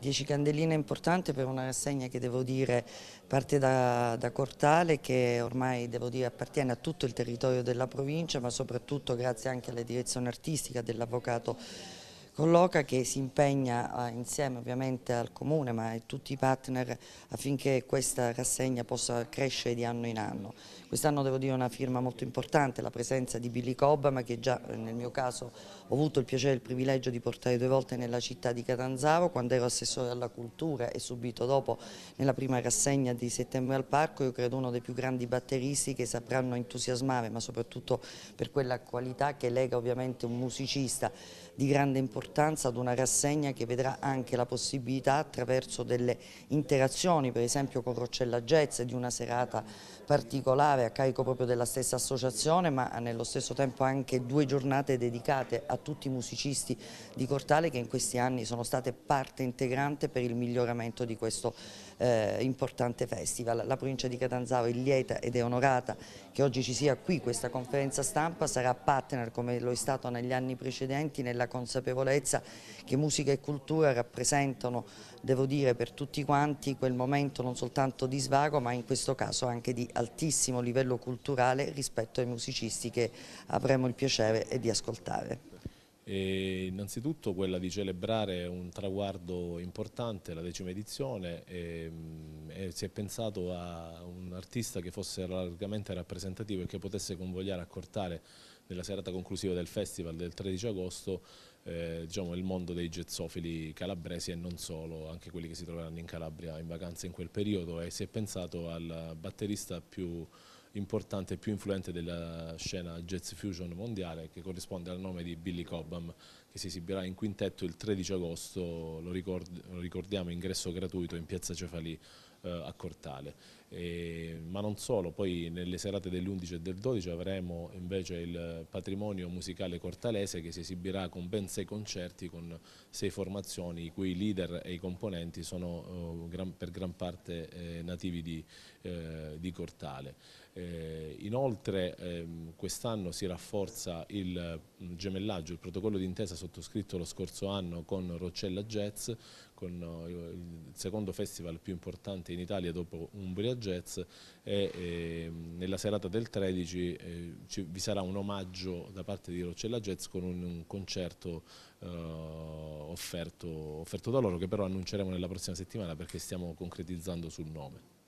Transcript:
Dieci candeline importanti per una rassegna che devo dire parte da, da, Cortale che ormai devo dire appartiene a tutto il territorio della provincia ma soprattutto grazie anche alla direzione artistica dell'avvocato colloca che si impegna eh, insieme ovviamente al Comune ma a tutti i partner affinché questa rassegna possa crescere di anno in anno. Quest'anno devo dire una firma molto importante, la presenza di Billy Cobba ma che già eh, nel mio caso ho avuto il piacere e il privilegio di portare due volte nella città di Catanzaro quando ero assessore alla cultura e subito dopo nella prima rassegna di settembre al parco io credo uno dei più grandi batteristi che sapranno entusiasmare ma soprattutto per quella qualità che lega ovviamente un musicista di grande importanza importanza ad una rassegna che vedrà anche la possibilità attraverso delle interazioni, per esempio con Roccella Jazz di una serata particolare a carico proprio della stessa associazione, ma nello stesso tempo anche due giornate dedicate a tutti i musicisti di Cortale che in questi anni sono state parte integrante per il miglioramento di questo eh, importante festival. La provincia di Catanzaro è lieta ed è onorata che oggi ci sia qui questa conferenza stampa, sarà partner come lo è stato negli anni precedenti nella consapevolezza consapevolezza che musica e cultura rappresentano, devo dire, per tutti quanti quel momento non soltanto di svago ma in questo caso anche di altissimo livello culturale rispetto ai musicisti che avremo il piacere di ascoltare. E innanzitutto quella di celebrare un traguardo importante, la decima edizione, e, ehm, e si è pensato a un artista che fosse largamente rappresentativo e che potesse convogliare, accortare nella serata conclusiva del festival del 13 agosto eh, diciamo, il mondo dei gezzofili calabresi e non solo, anche quelli che si troveranno in Calabria in vacanza in quel periodo e si è pensato al batterista più importante e più influente della scena jazz fusion mondiale che corrisponde al nome di Billy Cobham che si esibirà in quintetto il 13 agosto, lo, ricordiamo ingresso gratuito in piazza Cefalì eh, a Cortale. E, ma non solo, poi nelle serate dell'11 e del 12 avremo invece il patrimonio musicale cortalese che si esibirà con ben sei concerti, con sei formazioni, i cui leader e i componenti sono eh, per gran parte eh, nativi di, di Cortale. inoltre ehm, quest'anno si rafforza il mm, gemellaggio, il protocollo d'intesa sottoscritto lo scorso anno con Roccella Jazz, con eh, il secondo festival più importante in Italia dopo Umbria Jazz e, e ehm, nella serata del 13 eh, ci, vi sarà un omaggio da parte di Roccella Jazz con un, un concerto eh, offerto, offerto da loro che però annunceremo nella prossima settimana perché stiamo concretizzando sul nome.